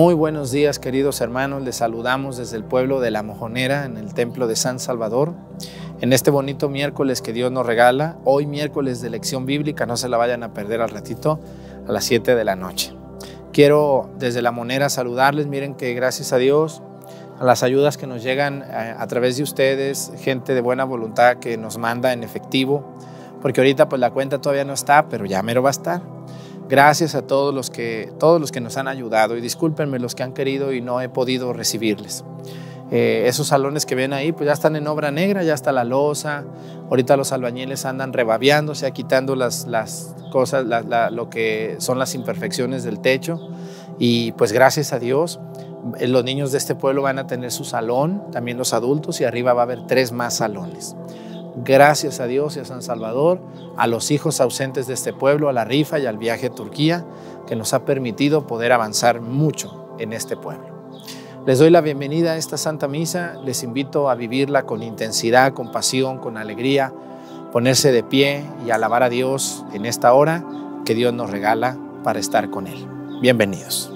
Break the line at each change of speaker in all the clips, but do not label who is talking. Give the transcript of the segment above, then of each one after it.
Muy buenos días queridos hermanos, les saludamos desde el pueblo de La Mojonera en el templo de San Salvador. En este bonito miércoles que Dios nos regala, hoy miércoles de lección bíblica, no se la vayan a perder al ratito a las 7 de la noche. Quiero desde La Monera saludarles, miren que gracias a Dios, a las ayudas que nos llegan a, eh, a través de ustedes, gente de buena voluntad que nos manda en efectivo, porque ahorita pues la cuenta todavía no está, pero ya mero va a estar. Gracias a todos los que, todos los que nos han ayudado y discúlpenme los que han querido y no he podido recibirles. Eh, esos salones que ven ahí, pues ya están en obra negra, ya está la losa. Ahorita los albañiles andan rebabeándose, sea quitando las, las cosas, lo que son las imperfecciones del techo. Y pues gracias a Dios, eh, los niños de este pueblo van a tener su salón, también los adultos, y arriba va a haber tres más salones gracias a Dios y a San Salvador, a los hijos ausentes de este pueblo, a la rifa y al viaje a Turquía, que nos ha permitido poder avanzar mucho en este pueblo. Les doy la bienvenida a esta Santa Misa, les invito a vivirla con intensidad, con pasión, con alegría, ponerse de pie y alabar a Dios en esta hora que Dios nos regala para estar con Él. Bienvenidos.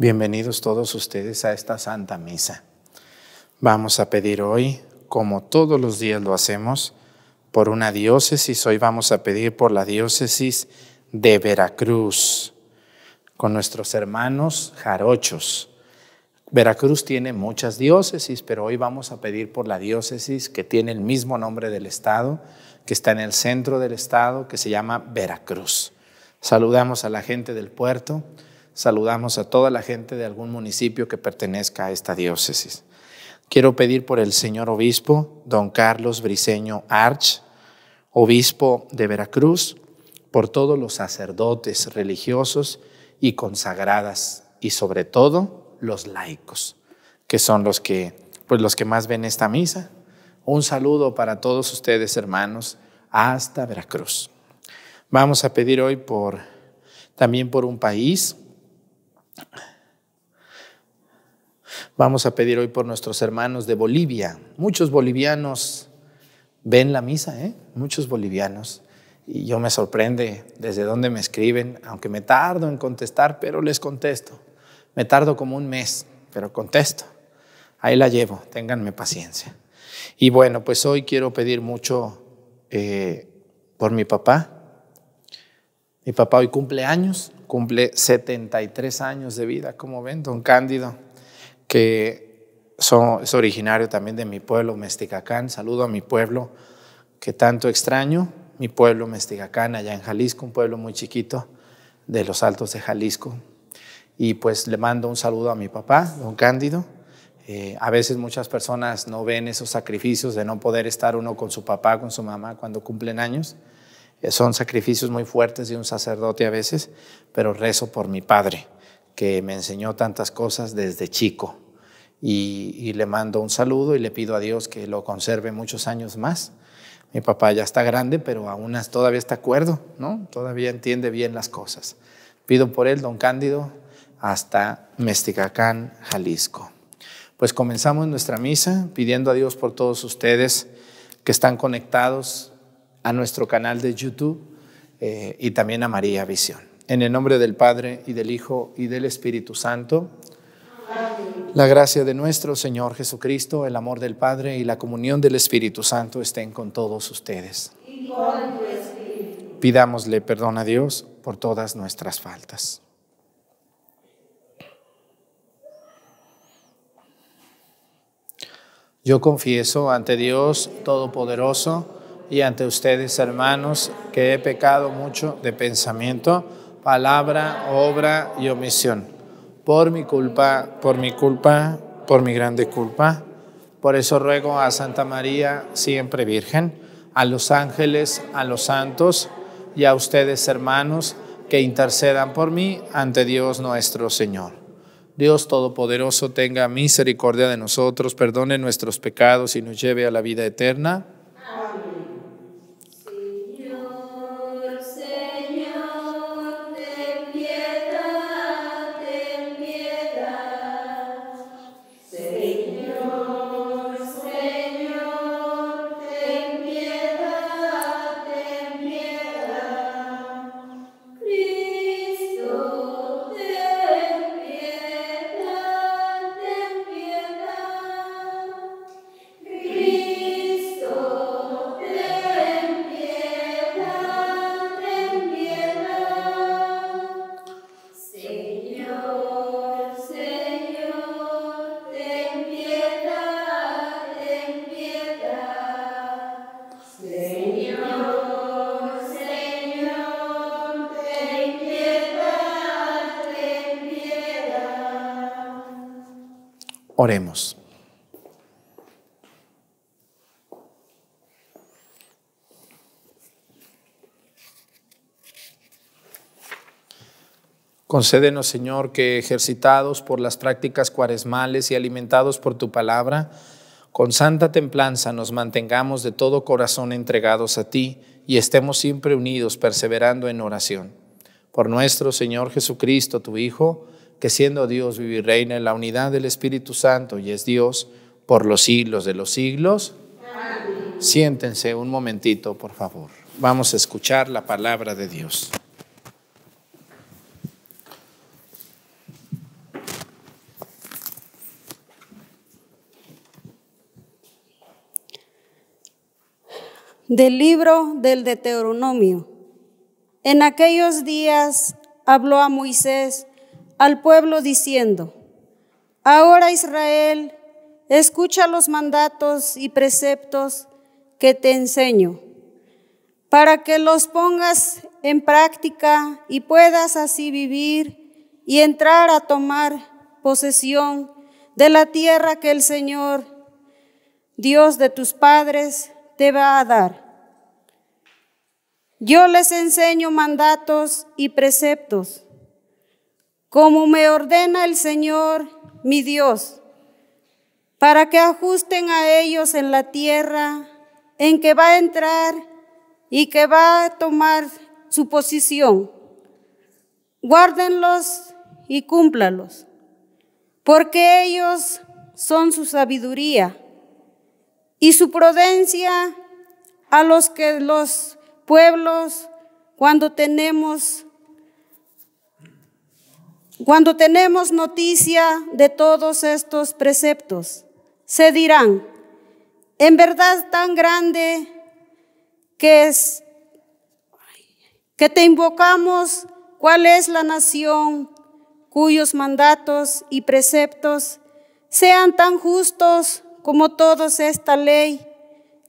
Bienvenidos todos ustedes a esta Santa Misa. Vamos a pedir hoy, como todos los días lo hacemos, por una diócesis. Hoy vamos a pedir por la diócesis de Veracruz, con nuestros hermanos jarochos. Veracruz tiene muchas diócesis, pero hoy vamos a pedir por la diócesis que tiene el mismo nombre del Estado, que está en el centro del Estado, que se llama Veracruz. Saludamos a la gente del puerto saludamos a toda la gente de algún municipio que pertenezca a esta diócesis. Quiero pedir por el señor obispo, don Carlos Briceño Arch, obispo de Veracruz, por todos los sacerdotes religiosos y consagradas, y sobre todo los laicos, que son los que, pues los que más ven esta misa. Un saludo para todos ustedes, hermanos, hasta Veracruz. Vamos a pedir hoy por, también por un país Vamos a pedir hoy por nuestros hermanos de Bolivia. Muchos bolivianos ven la misa, ¿eh? muchos bolivianos. Y yo me sorprende desde dónde me escriben, aunque me tardo en contestar, pero les contesto. Me tardo como un mes, pero contesto. Ahí la llevo, ténganme paciencia. Y bueno, pues hoy quiero pedir mucho eh, por mi papá. Mi papá hoy cumple años, cumple 73 años de vida, como ven, don Cándido, que es originario también de mi pueblo, mesticacán Saludo a mi pueblo que tanto extraño, mi pueblo, mesticacán allá en Jalisco, un pueblo muy chiquito de los Altos de Jalisco. Y pues le mando un saludo a mi papá, don Cándido. Eh, a veces muchas personas no ven esos sacrificios de no poder estar uno con su papá, con su mamá cuando cumplen años. Eh, son sacrificios muy fuertes de un sacerdote a veces, pero rezo por mi padre, que me enseñó tantas cosas desde chico. Y, le mando un saludo y le pido a Dios que lo conserve muchos años más. Mi papá ya está grande, pero aún todavía está acuerdo ¿no? Todavía entiende bien las cosas. Pido por él, don Cándido, hasta Mesticacán, Jalisco. Pues comenzamos nuestra misa pidiendo a Dios por todos ustedes que están conectados a nuestro canal de YouTube eh, y también a María Visión. En el nombre del Padre y del Hijo y del Espíritu Santo, la gracia de nuestro Señor Jesucristo, el amor del Padre y la comunión del Espíritu Santo estén con todos ustedes. Pidámosle perdón a Dios por todas nuestras faltas. Yo confieso ante Dios Todopoderoso, y ante ustedes, hermanos, que he pecado mucho de pensamiento, palabra, obra y omisión. Por mi culpa, por mi culpa, por mi grande culpa. Por eso ruego a Santa María, siempre Virgen, a los ángeles, a los santos y a ustedes, hermanos, que intercedan por mí ante Dios nuestro Señor. Dios Todopoderoso tenga misericordia de nosotros, perdone nuestros pecados y nos lleve a la vida eterna. Amén. Oremos. Concédenos, Señor, que ejercitados por las prácticas cuaresmales y alimentados por tu palabra, con santa templanza nos mantengamos de todo corazón entregados a ti y estemos siempre unidos, perseverando en oración. Por nuestro Señor Jesucristo, tu Hijo, que siendo Dios vive y reina en la unidad del Espíritu Santo y es Dios por los siglos de los siglos. Siéntense un momentito, por favor. Vamos a escuchar la palabra de Dios.
Del libro del Deuteronomio. En aquellos días habló a Moisés al pueblo diciendo, Ahora Israel, escucha los mandatos y preceptos que te enseño, para que los pongas en práctica y puedas así vivir y entrar a tomar posesión de la tierra que el Señor, Dios de tus padres, te va a dar. Yo les enseño mandatos y preceptos como me ordena el Señor mi Dios, para que ajusten a ellos en la tierra en que va a entrar y que va a tomar su posición. Guárdenlos y cúmplalos, porque ellos son su sabiduría y su prudencia a los que los pueblos, cuando tenemos cuando tenemos noticia de todos estos preceptos, se dirán, en verdad tan grande que es que te invocamos cuál es la nación cuyos mandatos y preceptos sean tan justos como todos esta ley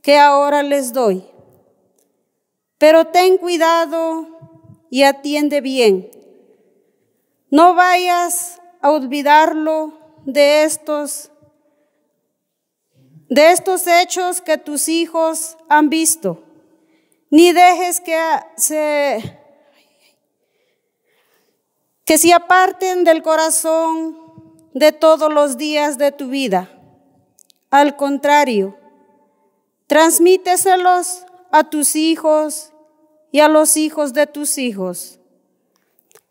que ahora les doy. Pero ten cuidado y atiende bien no vayas a olvidarlo de estos de estos hechos que tus hijos han visto. Ni dejes que se que se aparten del corazón de todos los días de tu vida. Al contrario, transmíteselos a tus hijos y a los hijos de tus hijos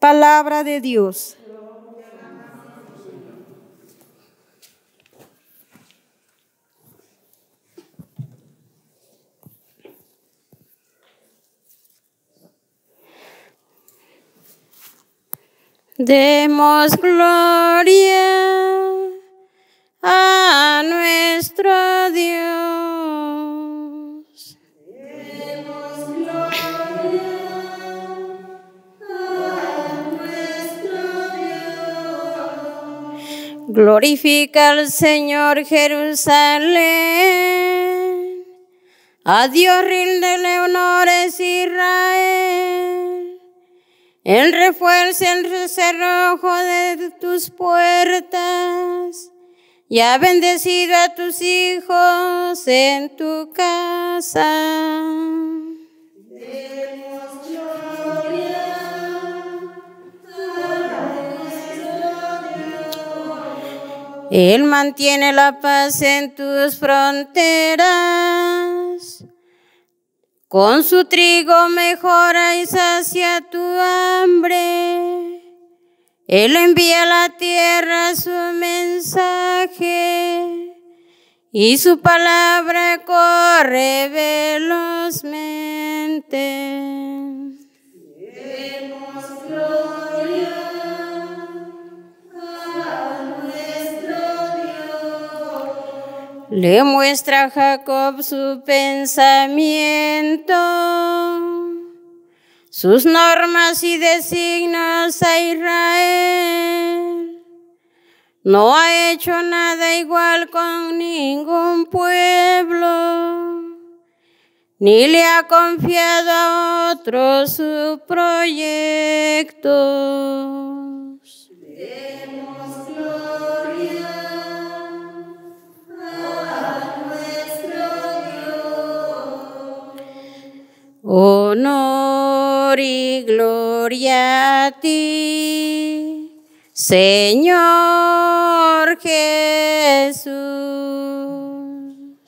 Palabra de Dios.
Demos gloria a nuestro Dios. Glorifica al Señor Jerusalén, a Dios rinde honores Israel. Él refuerza el cerrojo de tus puertas y ha bendecido a tus hijos en tu casa. Él mantiene la paz en tus fronteras. Con su trigo mejora y sacia tu hambre. Él envía a la tierra su mensaje y su palabra corre velozmente. Le muestra a Jacob su pensamiento, sus normas y designos a Israel. No ha hecho nada igual con ningún pueblo, ni le ha confiado a otro su proyecto. Honor y gloria a ti, Señor Jesús.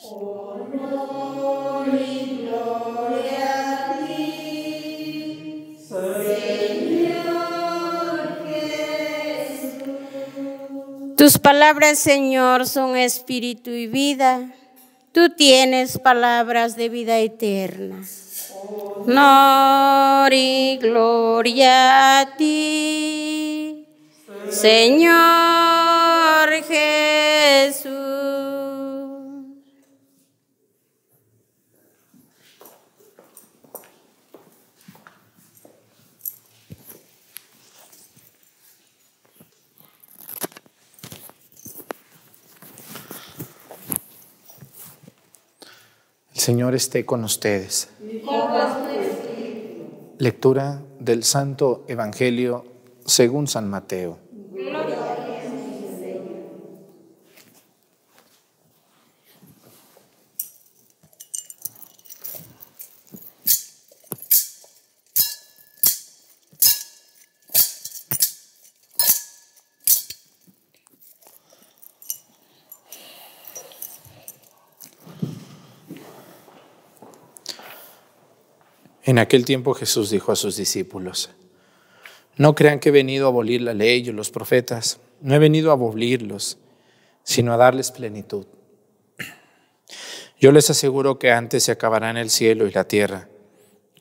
Honor y gloria a ti, Señor Jesús.
Tus palabras, Señor, son espíritu y vida. Tú tienes palabras de vida eterna gloria a ti, Señor Jesús.
El Señor esté con ustedes Lectura del Santo Evangelio según San Mateo. Gloria En aquel tiempo Jesús dijo a sus discípulos, no crean que he venido a abolir la ley o los profetas, no he venido a abolirlos, sino a darles plenitud. Yo les aseguro que antes se acabarán el cielo y la tierra,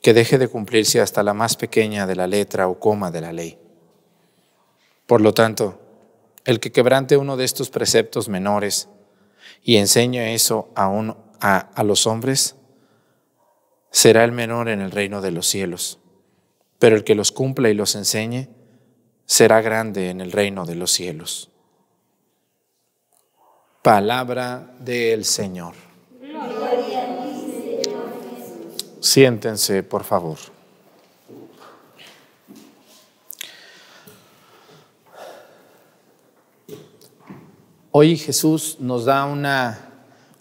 que deje de cumplirse hasta la más pequeña de la letra o coma de la ley. Por lo tanto, el que quebrante uno de estos preceptos menores y enseñe eso a, a los hombres, será el menor en el reino de los cielos, pero el que los cumpla y los enseñe será grande en el reino de los cielos. Palabra del Señor. Siéntense, por favor. Hoy Jesús nos da una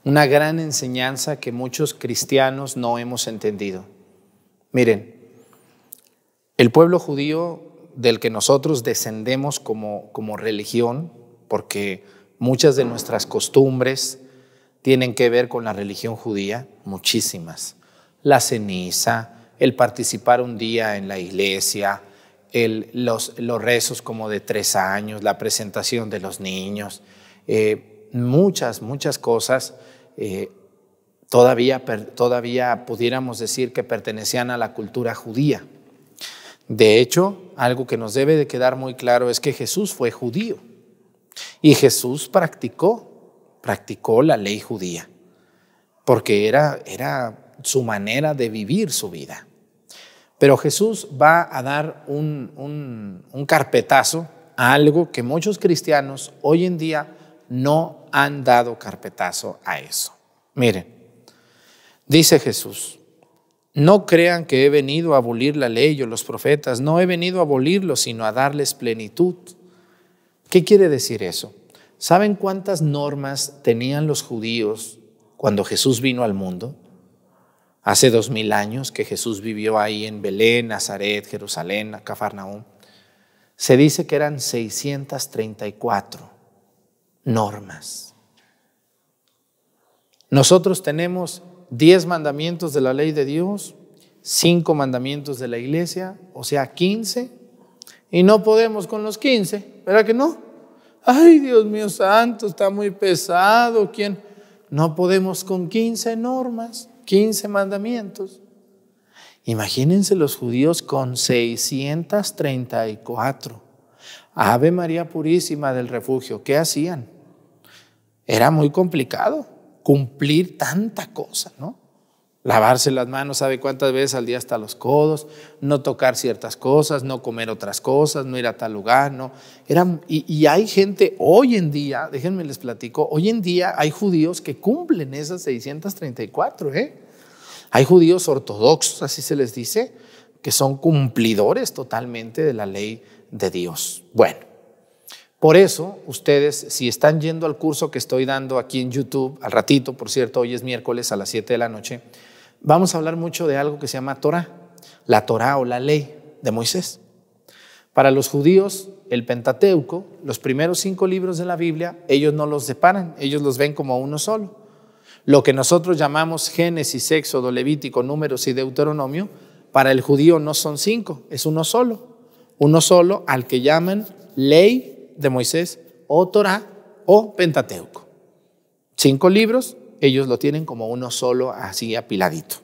una gran enseñanza que muchos cristianos no hemos entendido. Miren, el pueblo judío del que nosotros descendemos como, como religión, porque muchas de nuestras costumbres tienen que ver con la religión judía, muchísimas. La ceniza, el participar un día en la iglesia, los, los, rezos como de tres años, la presentación de los niños, eh, muchas, muchas cosas eh, todavía, todavía pudiéramos decir que pertenecían a la cultura judía. De hecho, algo que nos debe de quedar muy claro es que Jesús fue judío y Jesús practicó, practicó la ley judía, porque era, era su manera de vivir su vida. Pero Jesús va a dar un, un carpetazo a algo que muchos cristianos hoy en día no han dado carpetazo a eso. Miren, dice Jesús, no crean que he venido a abolir la ley o los profetas, no he venido a abolirlos, sino a darles plenitud. ¿Qué quiere decir eso? ¿Saben cuántas normas tenían los judíos cuando Jesús vino al mundo? Hace dos mil años que Jesús vivió ahí en Belén, Nazaret, Jerusalén, Cafarnaúm. Se dice que eran 634 normas. Nosotros tenemos 10 mandamientos de la ley de Dios, cinco mandamientos de la iglesia, o sea, 15, y no podemos con los 15, ¿verdad que no? Ay, Dios mío santo, está muy pesado, ¿quién? No podemos con 15 normas, 15 mandamientos. Imagínense los judíos con 634. Ave María Purísima del Refugio, ¿qué hacían? Era muy complicado cumplir tanta cosa, ¿no? Lavarse las manos, ¿sabe cuántas veces al día hasta los codos? No tocar ciertas cosas, no comer otras cosas, no ir a tal lugar, ¿no? y, y hay gente hoy en día, déjenme les platico, hoy en día hay judíos que cumplen esas 634, ¿eh? Hay judíos ortodoxos, así se les dice, que son cumplidores totalmente de la ley de Dios. Bueno, por eso ustedes, si están yendo al curso que estoy dando aquí en YouTube, al ratito, por cierto, hoy es miércoles a las 7 de la noche, vamos a hablar mucho de algo que se llama Torah, la Torah o la ley de Moisés. Para los judíos, el Pentateuco, los primeros cinco libros de la Biblia, ellos no los separan, ellos los ven como uno solo. Lo que nosotros llamamos Génesis, Éxodo, Levítico, Números y Deuteronomio, para el judío no son cinco, es uno solo uno solo al que llaman ley de Moisés o Torah o Pentateuco. Cinco libros, ellos lo tienen como uno solo así apiladito.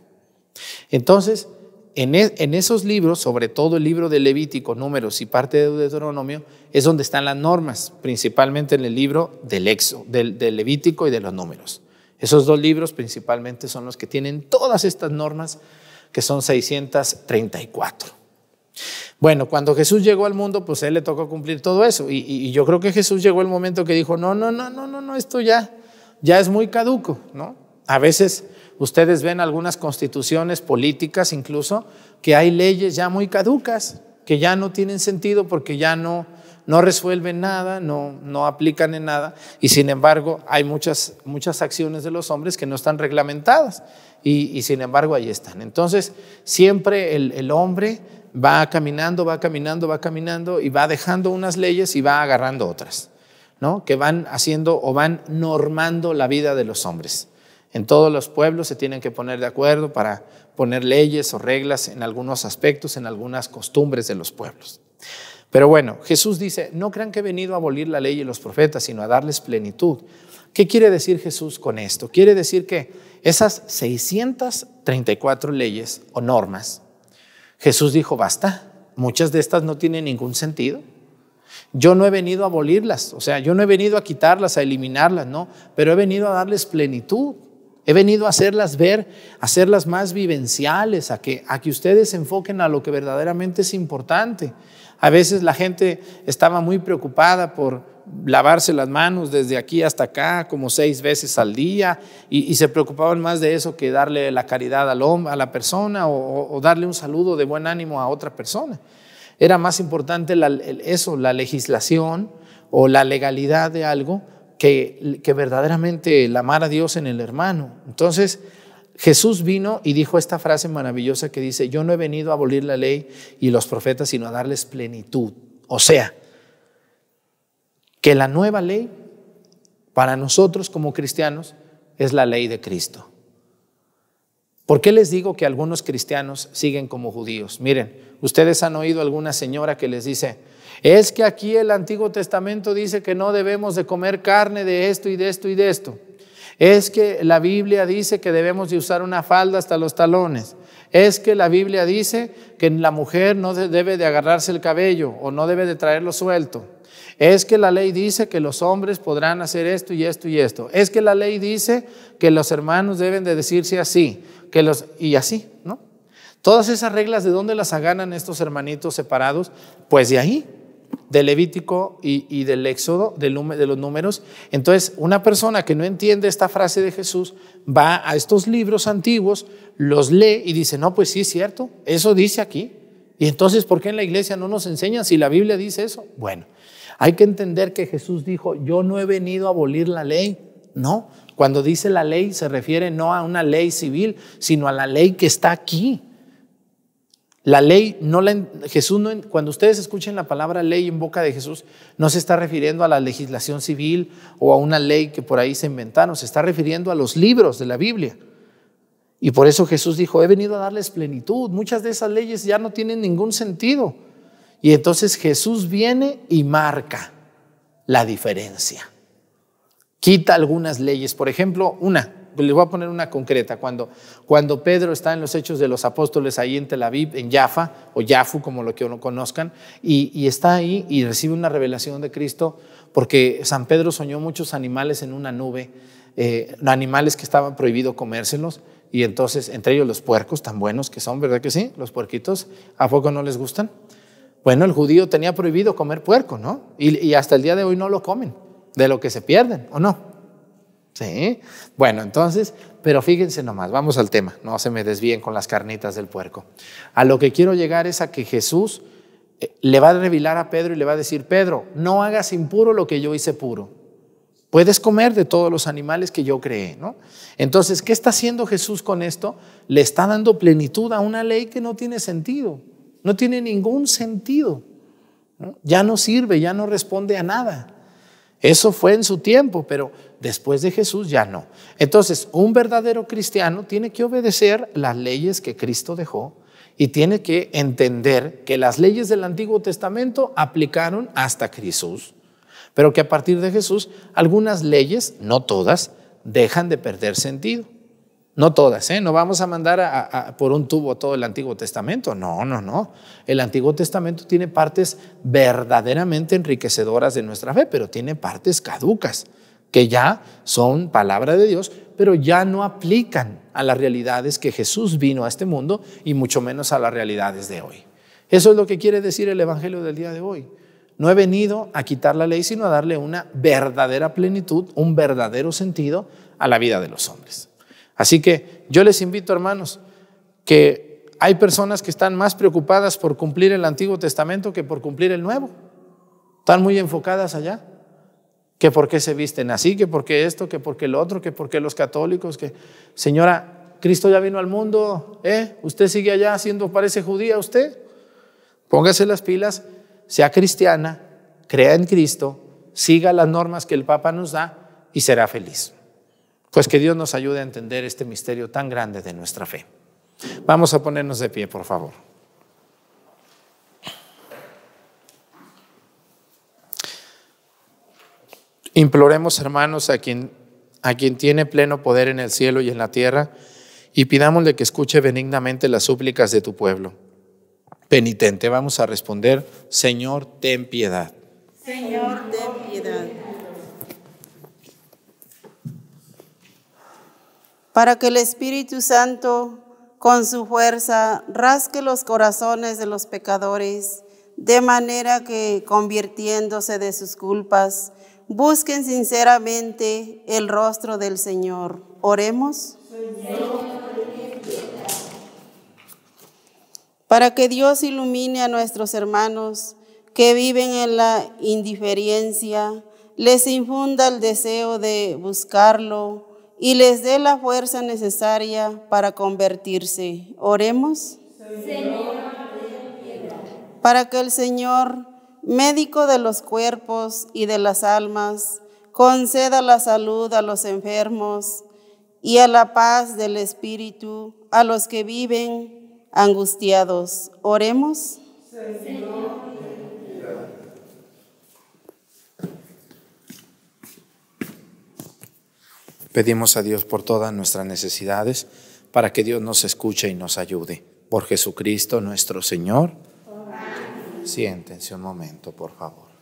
Entonces, e, en, esos libros, sobre todo el libro de Levítico, Números y parte de Deuteronomio, es donde están las normas, principalmente en el libro del Exo, del, del Levítico y de los Números. Esos dos libros principalmente son los que tienen todas estas normas, que son 634. Bueno, cuando Jesús llegó al mundo, pues a él le tocó cumplir todo eso. Y, yo creo que Jesús llegó el momento que dijo, no, no, no, no, no, no, esto ya, ya es muy caduco, ¿no? A veces ustedes ven algunas constituciones políticas incluso, que hay leyes ya muy caducas, que ya no tienen sentido porque ya no, no resuelven nada, no, no aplican en nada. Y sin embargo, hay muchas, muchas acciones de los hombres que no están reglamentadas y, sin embargo ahí están. Entonces, siempre el, el hombre va caminando, va caminando, va caminando y va dejando unas leyes y va agarrando otras, ¿no? Que van haciendo o van normando la vida de los hombres. En todos los pueblos se tienen que poner de acuerdo para poner leyes o reglas en algunos aspectos, en algunas costumbres de los pueblos. Pero bueno, Jesús dice, no crean que he venido a abolir la ley y los profetas, sino a darles plenitud. ¿Qué quiere decir Jesús con esto? Quiere decir que esas 634 leyes o normas Jesús dijo, basta, muchas de estas no tienen ningún sentido. Yo no he venido a abolirlas, o sea, yo no he venido a quitarlas, a eliminarlas, no, pero he venido a darles plenitud. He venido a hacerlas ver, a hacerlas más vivenciales, a que, a que ustedes se enfoquen a lo que verdaderamente es importante. A veces la gente estaba muy preocupada por, lavarse las manos desde aquí hasta acá como seis veces al día y, se preocupaban más de eso que darle la caridad al hombre, a la persona o, darle un saludo de buen ánimo a otra persona. Era más importante eso, la legislación o la legalidad de algo que, que verdaderamente el amar a Dios en el hermano. Entonces, Jesús vino y dijo esta frase maravillosa que dice, yo no he venido a abolir la ley y los profetas, sino a darles plenitud. O sea, que la nueva ley para nosotros como cristianos es la ley de Cristo. ¿Por qué les digo que algunos cristianos siguen como judíos? Miren, ustedes han oído alguna señora que les dice, es que aquí el Antiguo Testamento dice que no debemos de comer carne de esto y de esto y de esto. Es que la Biblia dice que debemos de usar una falda hasta los talones. Es que la Biblia dice que la mujer no debe de agarrarse el cabello o no debe de traerlo suelto. Es que la ley dice que los hombres podrán hacer esto y esto y esto. Es que la ley dice que los hermanos deben de decirse así, que los y así, ¿no? Todas esas reglas de dónde las ganan estos hermanitos separados, pues de ahí, del Levítico y, del Éxodo, de los números. Entonces, una persona que no entiende esta frase de Jesús va a estos libros antiguos, los lee y dice, no, pues sí es cierto, eso dice aquí. Y entonces, ¿por qué en la iglesia no nos enseñan si la Biblia dice eso? Bueno, hay que entender que Jesús dijo, yo no he venido a abolir la ley. No, cuando dice la ley se refiere no a una ley civil, sino a la ley que está aquí. La ley, no Jesús no, cuando ustedes escuchen la palabra ley en boca de Jesús, no se está refiriendo a la legislación civil o a una ley que por ahí se inventaron, se está refiriendo a los libros de la Biblia. Y por eso Jesús dijo, he venido a darles plenitud. Muchas de esas leyes ya no tienen ningún sentido. Y entonces Jesús viene y marca la diferencia. Quita algunas leyes, por ejemplo, una, les voy a poner una concreta, cuando, cuando Pedro está en los Hechos de los Apóstoles ahí en Tel Aviv, en Jaffa, o Jafu, como lo que uno conozcan, y, está ahí y recibe una revelación de Cristo, porque San Pedro soñó muchos animales en una nube, eh, animales que estaban prohibido comérselos, y entonces, entre ellos los puercos, tan buenos que son, ¿verdad que sí? Los puerquitos, ¿a poco no les gustan? Bueno, el judío tenía prohibido comer puerco, ¿no? Y, hasta el día de hoy no lo comen, de lo que se pierden, ¿o no? Sí. Bueno, entonces, pero fíjense nomás, vamos al tema, no se me desvíen con las carnitas del puerco. A lo que quiero llegar es a que Jesús eh, le va a revelar a Pedro y le va a decir, Pedro, no hagas impuro lo que yo hice puro. Puedes comer de todos los animales que yo creé, ¿no? Entonces, ¿qué está haciendo Jesús con esto? Le está dando plenitud a una ley que no tiene sentido. No tiene ningún sentido. Ya no sirve, ya no responde a nada. Eso fue en su tiempo, pero después de Jesús ya no. Entonces, un verdadero cristiano tiene que obedecer las leyes que Cristo dejó y tiene que entender que las leyes del Antiguo Testamento aplicaron hasta Jesús, pero que a partir de Jesús algunas leyes, no todas, dejan de perder sentido. No todas, ¿eh? No vamos a mandar por un tubo todo el Antiguo Testamento. No, no, no. El Antiguo Testamento tiene partes verdaderamente enriquecedoras de nuestra fe, pero tiene partes caducas, que ya son palabra de Dios, pero ya no aplican a las realidades que Jesús vino a este mundo y mucho menos a las realidades de hoy. Eso es lo que quiere decir el Evangelio del día de hoy. No he venido a quitar la ley, sino a darle una verdadera plenitud, un verdadero sentido a la vida de los hombres. Así que yo les invito, hermanos, que hay personas que están más preocupadas por cumplir el Antiguo Testamento que por cumplir el Nuevo. Están muy enfocadas allá. Que por qué se visten así, que por qué esto, que por qué lo otro, que por qué los católicos, que señora, Cristo ya vino al mundo, ¿eh? Usted sigue allá siendo parece judía usted. Póngase las pilas, sea cristiana, crea en Cristo, siga las normas que el Papa nos da y será feliz. Pues que Dios nos ayude a entender este misterio tan grande de nuestra fe. Vamos a ponernos de pie, por favor. Imploremos, hermanos, a quien, a quien tiene pleno poder en el cielo y en la tierra, y pidámosle que escuche benignamente las súplicas de tu pueblo. Penitente, vamos a responder, Señor, ten piedad.
Señor, ten piedad. para que el Espíritu Santo, con su fuerza, rasque los corazones de los pecadores, de manera que, convirtiéndose de sus culpas, busquen sinceramente el rostro del Señor. Oremos. Para que Dios ilumine a nuestros hermanos que viven en la indiferencia, les infunda el deseo de buscarlo y les dé la fuerza necesaria para convertirse. Oremos. Señor, para que el Señor, médico de los cuerpos y de las almas, conceda la salud a los enfermos y a la paz del espíritu a los que viven angustiados. Oremos. Señor,
Pedimos a Dios por todas nuestras necesidades, para que Dios nos escuche y nos ayude. Por Jesucristo nuestro Señor. Siéntense un momento, por favor.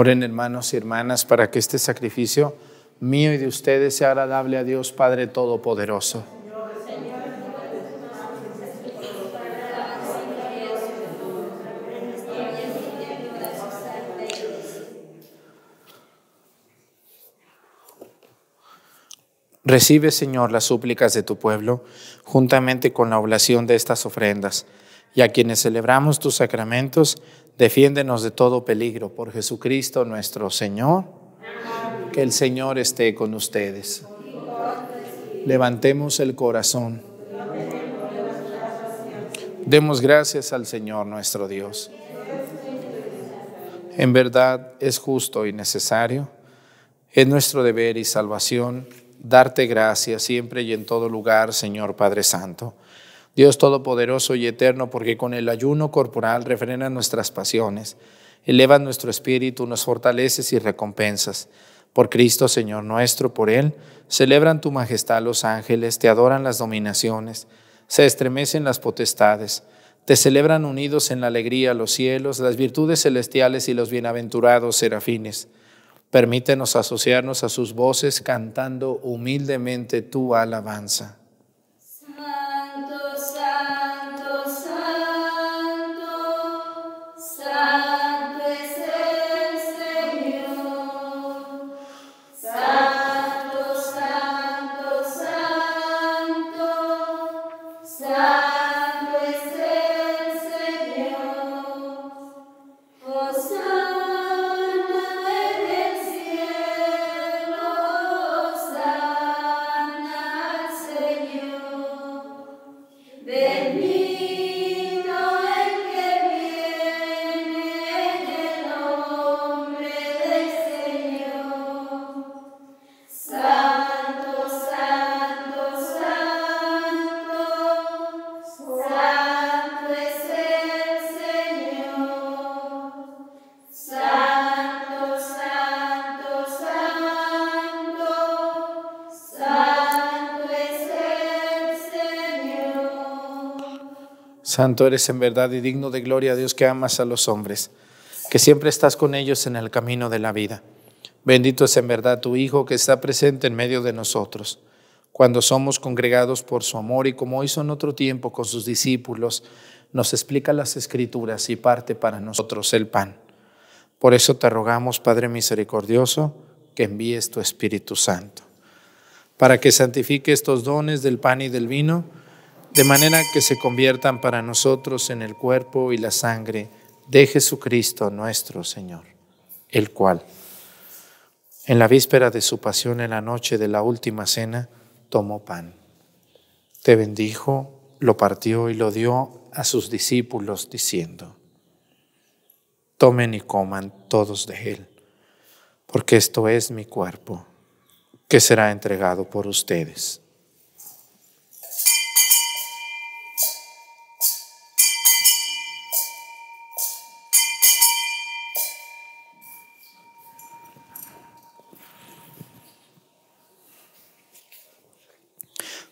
Oren hermanos y hermanas para que este sacrificio mío y de ustedes sea agradable a Dios Padre Todopoderoso. Recibe, Señor, las súplicas de tu pueblo, juntamente con la oblación de estas ofrendas, y a quienes celebramos tus sacramentos, Defiéndenos de todo peligro por Jesucristo nuestro Señor. Que el Señor esté con ustedes. Levantemos el corazón. Demos gracias al Señor nuestro Dios. En verdad es justo y necesario. Es nuestro deber y salvación darte gracias siempre y en todo lugar, Señor Padre Santo Dios Todopoderoso y Eterno, porque con el ayuno corporal refrena nuestras pasiones, eleva nuestro espíritu, nos fortaleces y recompensas. Por Cristo, Señor nuestro, por Él, celebran tu majestad los ángeles, te adoran las dominaciones, se estremecen las potestades, te celebran unidos en la alegría los cielos, las virtudes celestiales y los bienaventurados serafines. Permítenos asociarnos a sus voces cantando humildemente tu alabanza. Santo eres en verdad y digno de gloria, Dios que amas a los hombres, que siempre estás con ellos en el camino de la vida. Bendito es en verdad tu Hijo que está presente en medio de nosotros. Cuando somos congregados por su amor y como hizo en otro tiempo con sus discípulos, nos explica las escrituras y parte para nosotros el pan. Por eso te rogamos, Padre misericordioso, que envíes tu Espíritu Santo, para que santifique estos dones del pan y del vino de manera que se conviertan para nosotros en el cuerpo y la sangre de Jesucristo nuestro Señor, el cual, en la víspera de su pasión en la noche de la última cena, tomó pan, te bendijo, lo partió y lo dio a sus discípulos diciendo, tomen y coman todos de él, porque esto es mi cuerpo, que será entregado por ustedes.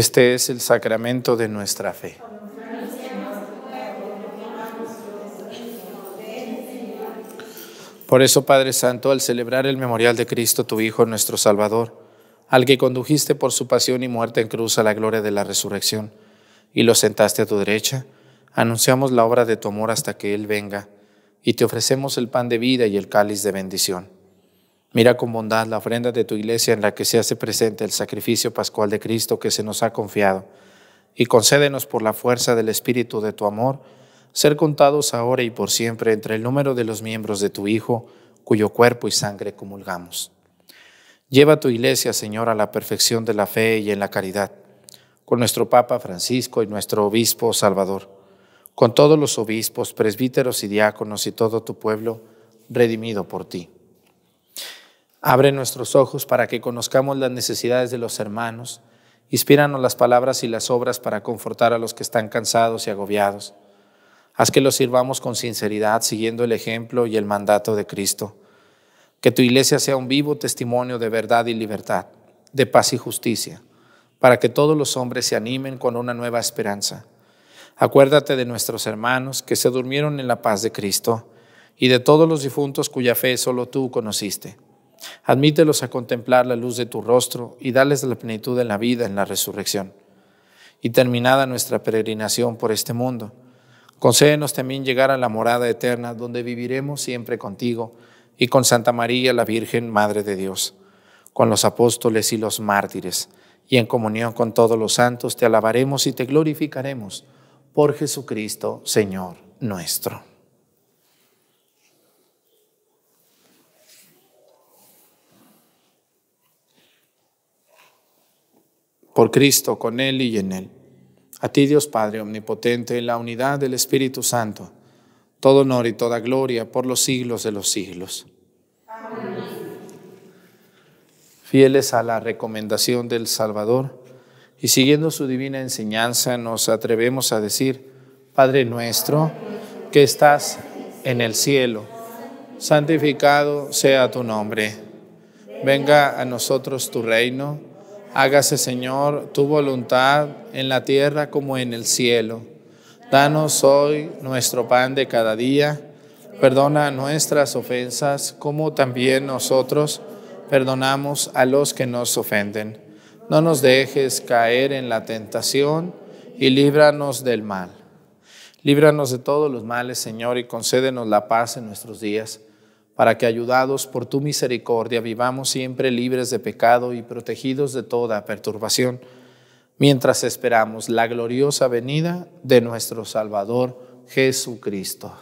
Este es el sacramento de nuestra fe. Por eso, Padre Santo, al celebrar el memorial de Cristo, tu Hijo, nuestro Salvador, al que condujiste por su pasión y muerte en cruz a la gloria de la resurrección, y lo sentaste a tu derecha, anunciamos la obra de tu amor hasta que Él venga, y te ofrecemos el pan de vida y el cáliz de bendición. Mira con bondad la ofrenda de tu iglesia en la que se hace presente el sacrificio pascual de Cristo que se nos ha confiado, y concédenos por la fuerza del Espíritu de tu amor, ser contados ahora y por siempre entre el número de los miembros de tu Hijo, cuyo cuerpo y sangre comulgamos. Lleva tu iglesia, Señor, a la perfección de la fe y en la caridad, con nuestro Papa Francisco y nuestro Obispo Salvador, con todos los obispos, presbíteros y diáconos y todo tu pueblo, redimido por ti Abre nuestros ojos para que conozcamos las necesidades de los hermanos. Inspíranos las palabras y las obras para confortar a los que están cansados y agobiados. Haz que los sirvamos con sinceridad, siguiendo el ejemplo y el mandato de Cristo. Que tu iglesia sea un vivo testimonio de verdad y libertad, de paz y justicia, para que todos los hombres se animen con una nueva esperanza. Acuérdate de nuestros hermanos que se durmieron en la paz de Cristo y de todos los difuntos cuya fe solo tú conociste Admítelos a contemplar la luz de tu rostro y dales la plenitud en la vida en la resurrección. Y terminada nuestra peregrinación por este mundo, concédenos también llegar a la morada eterna, donde viviremos siempre contigo y con Santa María, la Virgen, Madre de Dios, con los apóstoles y los mártires, y en comunión con todos los santos, te alabaremos y te glorificaremos por Jesucristo, Señor nuestro. por Cristo, con Él y en Él. A ti, Dios Padre Omnipotente, en la unidad del Espíritu Santo, todo honor y toda gloria por los siglos de los siglos. Fieles a la recomendación del Salvador y siguiendo su divina enseñanza, nos atrevemos a decir, Padre nuestro, que estás en el cielo, santificado sea tu nombre. Venga a nosotros tu reino Hágase, Señor, tu voluntad en la tierra como en el cielo. Danos hoy nuestro pan de cada día. Perdona nuestras ofensas como también nosotros perdonamos a los que nos ofenden. No nos dejes caer en la tentación y líbranos del mal. Líbranos de todos los males, Señor, y concédenos la paz en nuestros días para que ayudados por tu misericordia vivamos siempre libres de pecado y protegidos de toda perturbación, mientras esperamos la gloriosa venida de nuestro Salvador Jesucristo.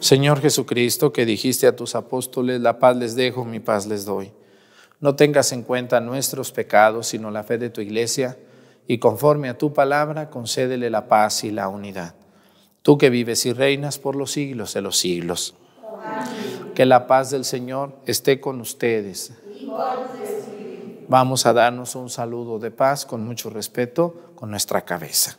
Señor Jesucristo, que dijiste a tus apóstoles, la paz les dejo, mi paz les doy. No tengas en cuenta nuestros pecados, sino la fe de tu iglesia y conforme a tu palabra concédele la paz y la unidad. Tú que vives y reinas por los siglos de los siglos. Que la paz del Señor esté con ustedes. Vamos a darnos un saludo de paz con mucho respeto con nuestra cabeza.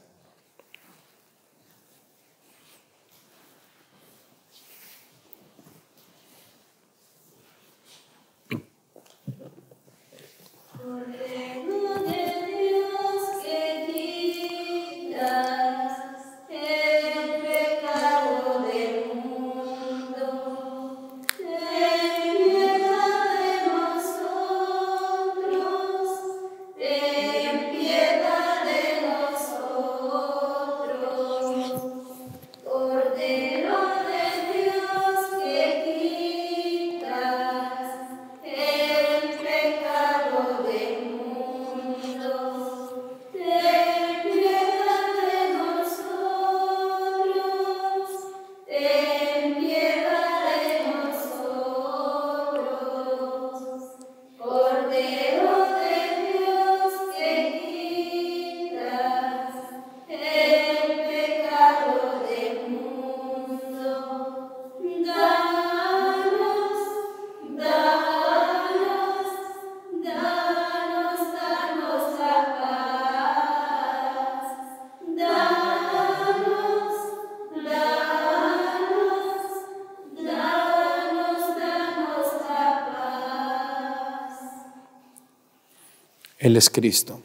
Él es Cristo.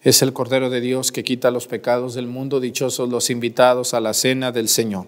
Es el Cordero de Dios que quita los pecados del mundo. Dichosos los invitados a la cena del Señor.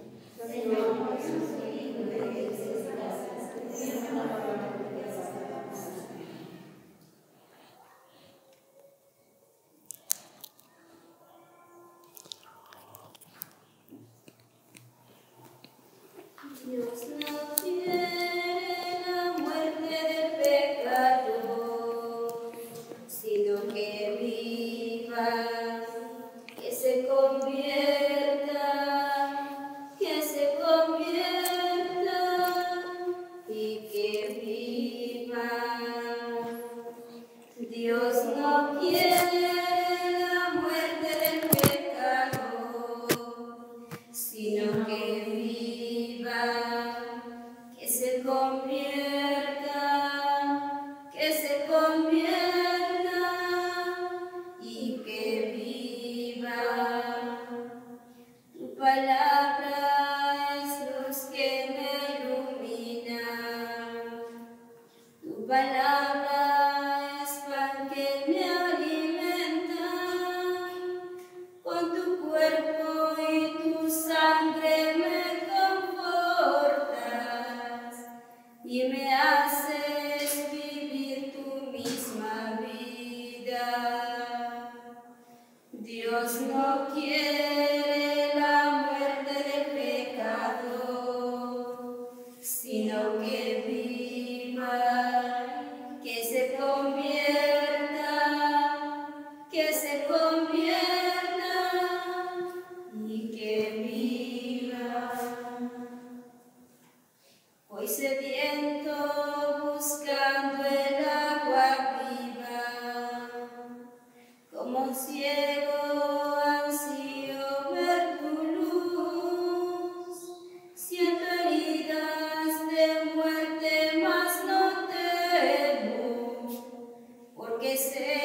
gece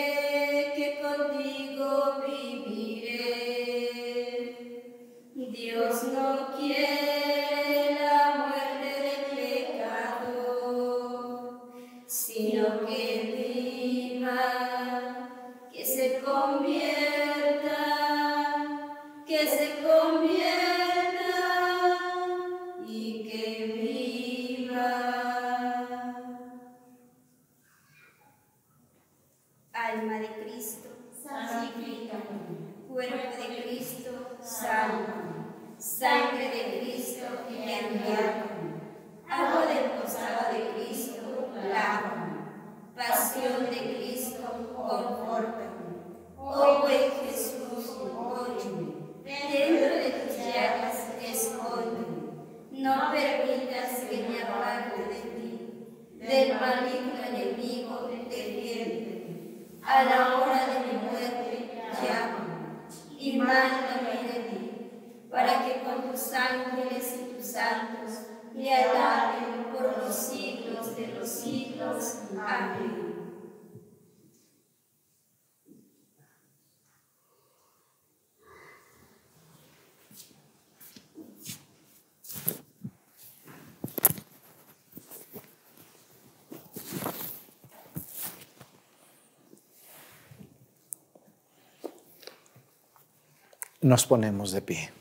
nos ponemos de pie.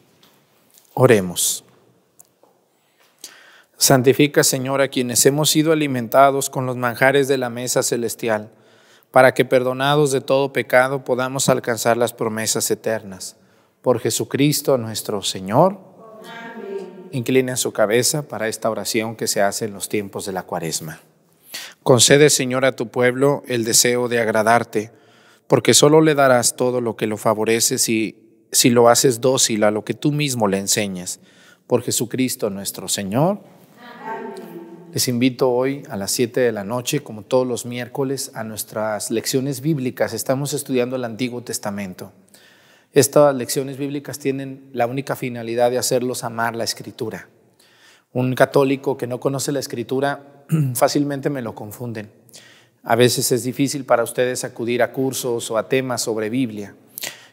Oremos. Santifica, Señor, a quienes hemos sido alimentados con los manjares de la mesa celestial, para que perdonados de todo pecado podamos alcanzar las promesas eternas. Por Jesucristo nuestro Señor. Inclina su cabeza para esta oración que se hace en los tiempos de la cuaresma. Concede, Señor, a tu pueblo el deseo de agradarte, porque solo le darás todo lo que lo favorece si si lo haces dócil a lo que tú mismo le enseñas. Por Jesucristo nuestro Señor. Les invito hoy a las 7 de la noche, como todos los miércoles, a nuestras lecciones bíblicas. Estamos estudiando el Antiguo Testamento. Estas lecciones bíblicas tienen la única finalidad de hacerlos amar la escritura. Un católico que no conoce la escritura fácilmente me lo confunden. A veces es difícil para ustedes acudir a cursos o a temas sobre Biblia.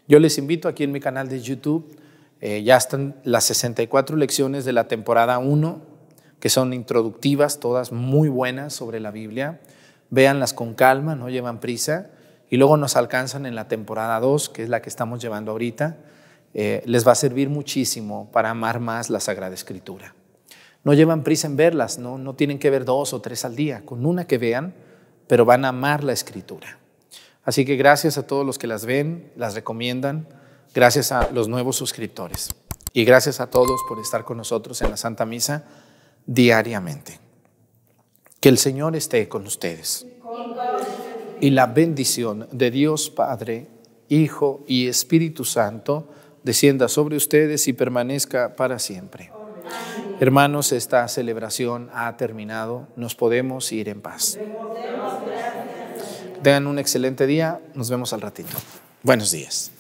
Yo les invito aquí en mi canal de YouTube, eh, ya están las 64 lecciones de la temporada 1, que son introductivas, todas muy buenas sobre la Biblia. Véanlas con calma, no llevan prisa. Y luego nos alcanzan en la temporada 2, que es la que estamos llevando ahorita. Eh, les va a servir muchísimo para amar más la Sagrada Escritura. No llevan prisa en verlas, no, no tienen que ver dos o tres al día, con una que vean, pero van a amar la Escritura. Así que gracias a todos los que las ven, las recomiendan, gracias a los nuevos suscriptores y gracias a todos por estar con nosotros en la Santa Misa diariamente. Que el Señor esté con ustedes. Y la bendición de Dios Padre, Hijo y Espíritu Santo descienda sobre ustedes y permanezca para siempre. Hermanos, esta celebración ha terminado. Nos podemos ir en paz. Tengan un excelente día. Nos vemos al ratito. Buenos días.